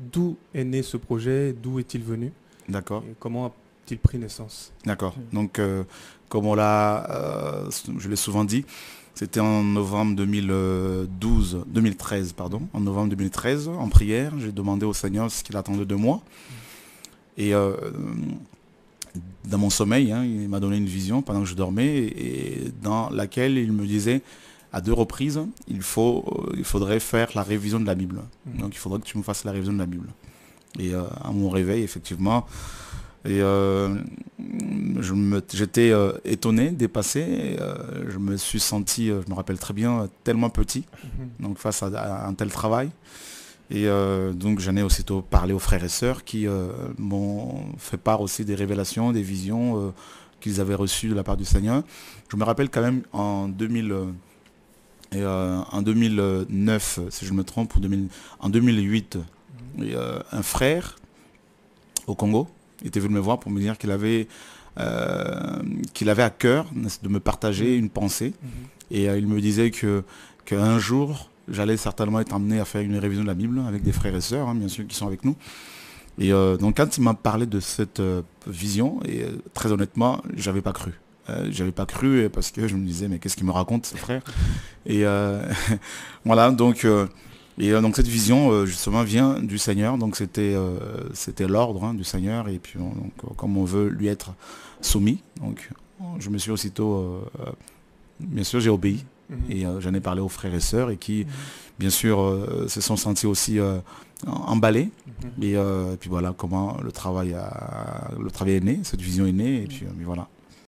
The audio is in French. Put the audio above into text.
d'où est né ce projet, d'où est-il venu D'accord. Comment a-t-il pris naissance D'accord. Donc, euh, comme on l'a, euh, je l'ai souvent dit, c'était en novembre 2012, 2013, pardon. En novembre 2013, en prière, j'ai demandé au Seigneur ce qu'il attendait de moi. Et euh, dans mon sommeil, hein, il m'a donné une vision pendant que je dormais, et dans laquelle il me disait, à deux reprises, il, faut, euh, il faudrait faire la révision de la Bible. Mmh. Donc il faudrait que tu me fasses la révision de la Bible. Et euh, à mon réveil, effectivement, et euh, j'étais étonné, dépassé. je me suis senti, je me rappelle très bien, tellement petit, mmh. donc face à, à, un tel travail. Et donc j'en ai aussitôt parlé aux frères et sœurs qui m'ont fait part aussi des révélations, des visions qu'ils avaient reçues de la part du Seigneur. Je me rappelle quand même en 2000. Et euh, en 2009, si je me trompe, ou en 2008, un frère au Congo était venu me voir pour me dire qu'il avait, euh, qu'il avait à cœur de me partager mhm. une pensée. Mhm. Et euh, il me disait que qu'un jour, j'allais certainement être amené à faire une révision de la Bible avec des frères et sœurs, hein, bien sûr, qui sont avec nous. Et donc quand il m'a parlé de cette vision, et très honnêtement, j'avais pas cru. Je euh, J'avais pas cru parce que je me disais mais qu'est-ce qu'il me raconte ce frère Et euh, voilà, donc euh, et donc cette vision justement vient du Seigneur, donc c'était c'était l'ordre hein, du Seigneur et puis comme on veut lui être soumis, donc je me suis aussitôt bien sûr j'ai obéi mhm. Et j'en ai parlé aux frères et sœurs et qui, mhm. bien sûr, se sont sentis aussi emballés. Mhm. Et, puis voilà comment le travail, le travail est né, cette vision est née. Et puis voilà.